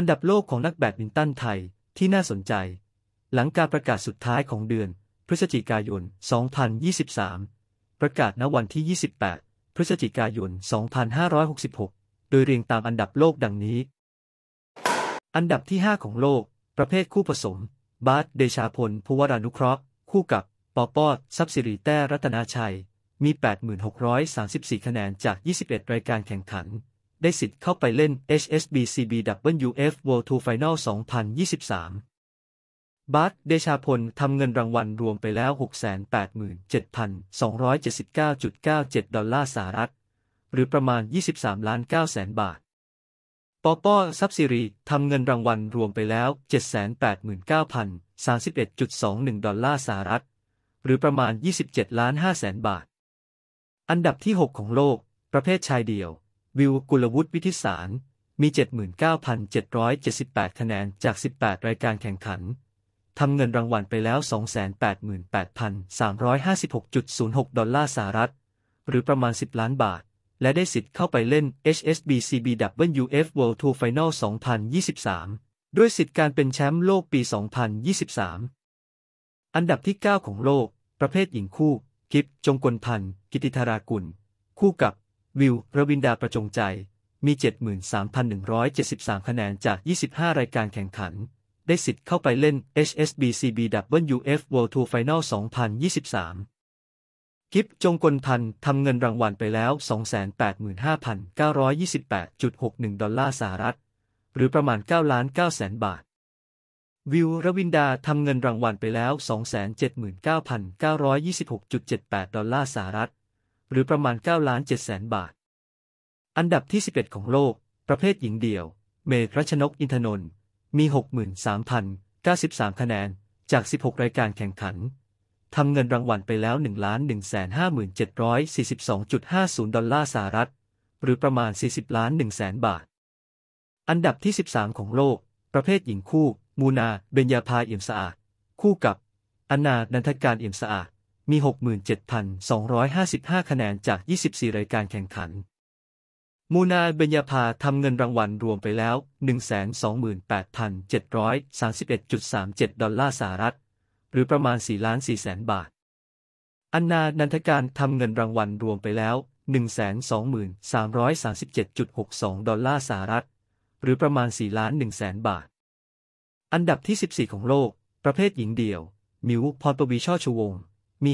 อันดับโลกของนักแบดมินตันไทยที่น่าสนใจ หลังการประกาศสุดท้ายของเดือนพฤศจิกายน 2023 ประกาศณวันที่ 28 พฤศจิกายน 2566 โดยเรียงตามอันดับโลกดังนี้ อันดับที่ 5 ของโลก ประเภทคู่ผสม บาสเดชาพลภูวรานุเคราะห์ คู่กับ ปอปอดซับสิริแต้รัตนาชัย มี 8634 คะแนนจาก 21 รายการแข่งขันได้สิทธิ์เข้าไปเล่น HSB CBWF World Tour Final 2023บาร์เดชาพล ทำเงินรางวัลรวมไปแล้ว687,279.97 ดอลลาร์สหรัฐ หรือประมาณ 23ล้าน9แสนบาท ปอปอซับซิรี ทำเงินรางวัลรวมไปแล้ว789,031.21 ดอลลาร์สหรัฐ หรือประมาณ 27ล้าน5แสนบาท อันดับที่ 6 ของโลก ประเภทชายเดี่ยววิวกุลวุฒิวิทิสาร มี 79,778คะแนนจาก 18 รายการแข่งขัน ทำเงินรางวัลไปแล้ว 288,356.06 ดอลลาร์สหรัฐ หรือประมาณ 10 ล้านบาท และได้สิทธิ์เข้าไปเล่น HSBCBWF World Tour Final 2023 ด้วยสิทธิ์การเป็นแชมป์โลกปี 2023 อันดับที่ 9 ของโลก ประเภทหญิงคู่ กิฟจงกลพันธ์กิติธารากุล คู่กับวิวระวินดาประจงใจ มี 73,173 คะแนนจาก 25 รายการแข่งขัน ได้สิทธิ์เข้าไปเล่น HSBC BWF World Tour Final 2023 กิฟจงกลพันธ์ทำเงินรางวัลไปแล้ว 285,928.61 ดอลลาร์สหรัฐ หรือประมาณ9ล้าน9แสนบาท วิวรวินดาทำเงินรางวัลไปแล้ว 279,926.78 ดอลลาร์สหรัฐหรือประมาณ9ล้าน7แสนบาท อันดับที่ 11 ของโลก ประเภทหญิงเดี่ยว เมย์รัชนกอินทนนท์ มี 63,093 คะแนน จาก 16 รายการแข่งขันทำเงินรางวัลไปแล้ว 1 1 5 7 4 2 5 0 ดอลลาร์สหรัฐ หรือประมาณ 40ล้าน1แสนบาท อันดับที่ 13 ของโลก ประเภทหญิงคู่ มูนาเบญญาภาเอี่ยมสะอาด คู่กับ อนา นันทการเอี่ยมสะอาดมี 67,255 คะแนนจาก 24 รายการแข่งขัน มูนาเบญญาภาทำเงินรางวัลรวมไปแล้ว 128,731.37 ดอลลาร์สหรัฐ หรือประมาณ4ล้าน4แสนบาท อันนา นันทการทำเงินรางวัลรวมไปแล้ว 1 2 3 3 7 6 2 ดอลลาร์สหรัฐ หรือประมาณ4ล้าน1แสนบาท อันดับที่ 14 ของโลก ประเภทหญิงเดี่ยว มิวพรปวีช่อชูวงมี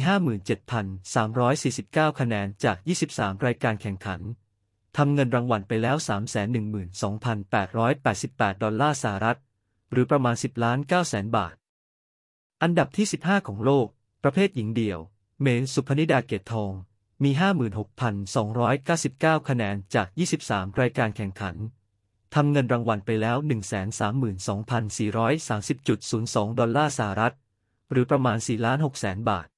57,349คะแนนจาก 23 รายการแข่งขัน ทำเงินรางวัลไปแล้ว 312,888ดอลลาร์สหรัฐ หรือประมาณ 10ล้าน9แสนบาท อันดับที่ 15 ของโลก ประเภทหญิงเดี่ยว เมนสุพนิดาเกตทอง มี 56,299 คะแนนจาก 23 รายการแข่งขัน ทำเงินรางวัลไปแล้ว 132,430.02ดอลลาร์สหรัฐ หรือประมาณ4ล้าน6แสนบาท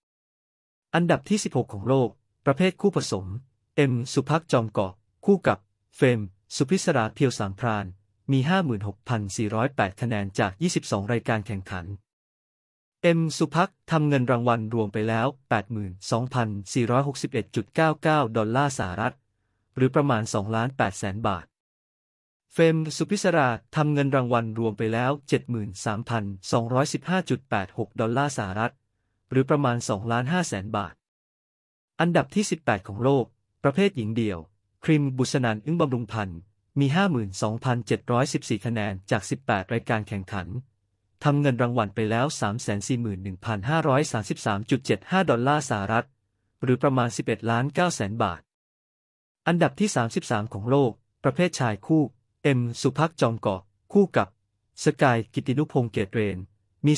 อันดับที่ 16 ของโลก ประเภทคู่ผสม เอ็มสุพักจอมกอะคู่กับ เฟม สุพิศราเพียวสังพรานมี 56,408 คะแนนจาก 22 รายการแข่งขัน เอ็มสุพักทำเงินรางวัลรวมไปแล้ว 82,461.99 ดอลลาร์สหรัฐ หรือประมาณ2ล้าน8แสนบาทเฟมสุพิศราทำเงินรางวัลรวมไปแล้ว 73,215.86 ดอลลาร์สหรัฐหรือประมาณ2ล้าน5แสนบาท อันดับที่ 18 ของโลก ประเภทหญิงเดี่ยว ครีมบุษนันอึ้งบำรุงพันธ์มี 52,714 คะแนนจาก 18 รายการแข่งขัน ทำเงินรางวัลไปแล้ว 341,533.75 ดอลลาร์สหรัฐ หรือประมาณ 11ล้าน9แสนบาท อันดับที่ 33 ของโลก ประเภทชายคู่ เอ็ม สุภักจองเกาะ คู่กับสกายกิตินุพงเกตเรน มี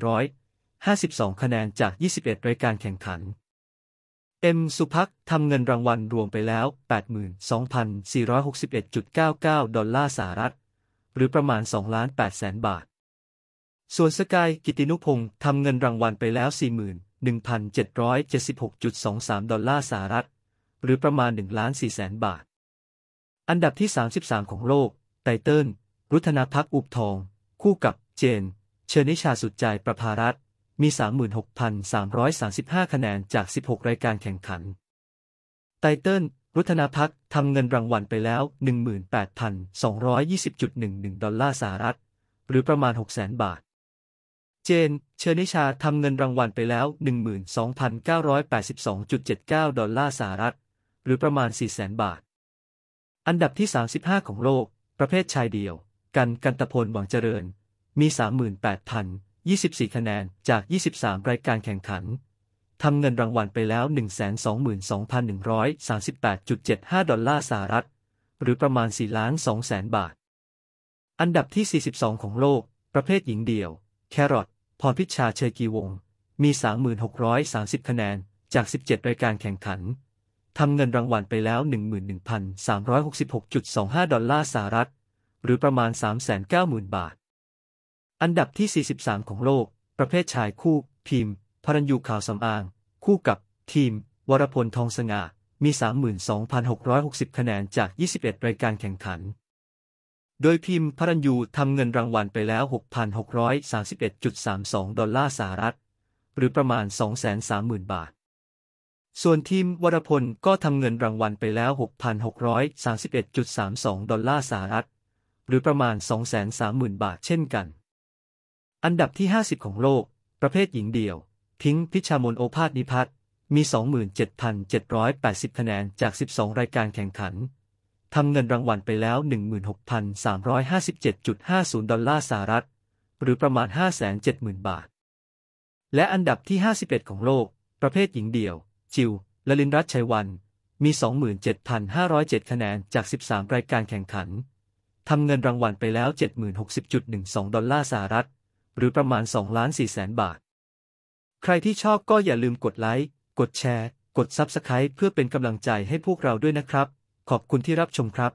37,100 52 คะแนนจาก 21 รายการแข่งขัน เอ็ม สุพักทำเงินรางวัลรวมไปแล้ว 82,461.99 ดอลลาร์สหรัฐ หรือประมาณ2ล้าน8แสนบาท ส่วนสกายกิตินุพงศ์ทำเงินรางวัลไปแล้ว 41,776.23 ดอลลาร์สหรัฐ หรือประมาณ1ล้าน4แสนบาท อันดับที่ 33 ของโลกไตเติ้ลรุธนาพักอุบทอง คู่กับเจน เชนิชาสุดใจประภารัตมี 36,335 คะแนน จาก 16 รายการแข่งขัน ไตเติ้ลรุธนาพักทำเงินรางวัลไปแล้ว 18,220.11 ดอลลาร์สหรัฐหรือประมาณ 600,000บาท เจน เชอร์นิชาทำเงินรางวัลไปแล้ว 12,982.79 ดอลลาร์สหรัฐหรือประมาณ400,000บาท อันดับที่ 35 ของโลก ประเภทชายเดี่ยว กันกันตะพลหวังเจริญ มี 38,000 24 คะแนนจาก 23 รายการแข่งขัน ทำเงินรางวัลไปแล้ว 122,138.75 ดอลลาร์สหรัฐ หรือประมาณ4ล้าน2แสนบาท อันดับที่ 42 ของโลกประเภทหญิงเดี่ยว แครอทพรพิชชาเชยกีวง มี 3,630 คะแนนจาก 17 รายการแข่งขัน ทำเงินรางวัลไปแล้ว 11,366.25 ดอลลาร์สหรัฐหรือประมาณ 390,000 บาทอันดับที่ 43 ของโลก ประเภทชายคู่ พิมพ์ พรัญยูข่าวสำอาง คู่กับทีม วรพลทองสง่า มี 32,660 คะแนนจาก 21 รายการแข่งขัน โดยพิมพ์พรัญยูทำเงินรางวัลไปแล้ว 6,631.32 ดอลลาร์สหรัฐหรือประมาณ 230,000 บาท ส่วนทีมวรพลก็ทำเงินรางวัลไปแล้ว6,631.32ดอลลาร์สหรัฐหรือประมาณ230,000บาท เช่นกันอันดับที่ 50 ของโลก ประเภทหญิงเดี่ยวพิงพิชามนโอภาสนิพัฒน์มี 27,780คะแนน จาก 12 รายการแข่งขัน ทำเงินรางวัลไปแล้ว 16,357.50 ดอลลาร์สหรัฐ หรือประมาณ 570,000 บาท และอันดับที่ 51 ของโลก ประเภทหญิงเดี่ยว จิวลลินรัตชัยวัน มี 27,507คะแนน จาก 13 รายการแข่งขัน ทำเงินรางวัลไปแล้ว7 6 0 1 2ดอลลาร์สหรัฐหรือประมาณ2ล้าน4แสนบาท ใครที่ชอบก็อย่าลืมกดไลค์ กดแชร์ กดซับสไคร b ์เพื่อเป็นกำลังใจให้พวกเราด้วยนะครับ ขอบคุณที่รับชมครับ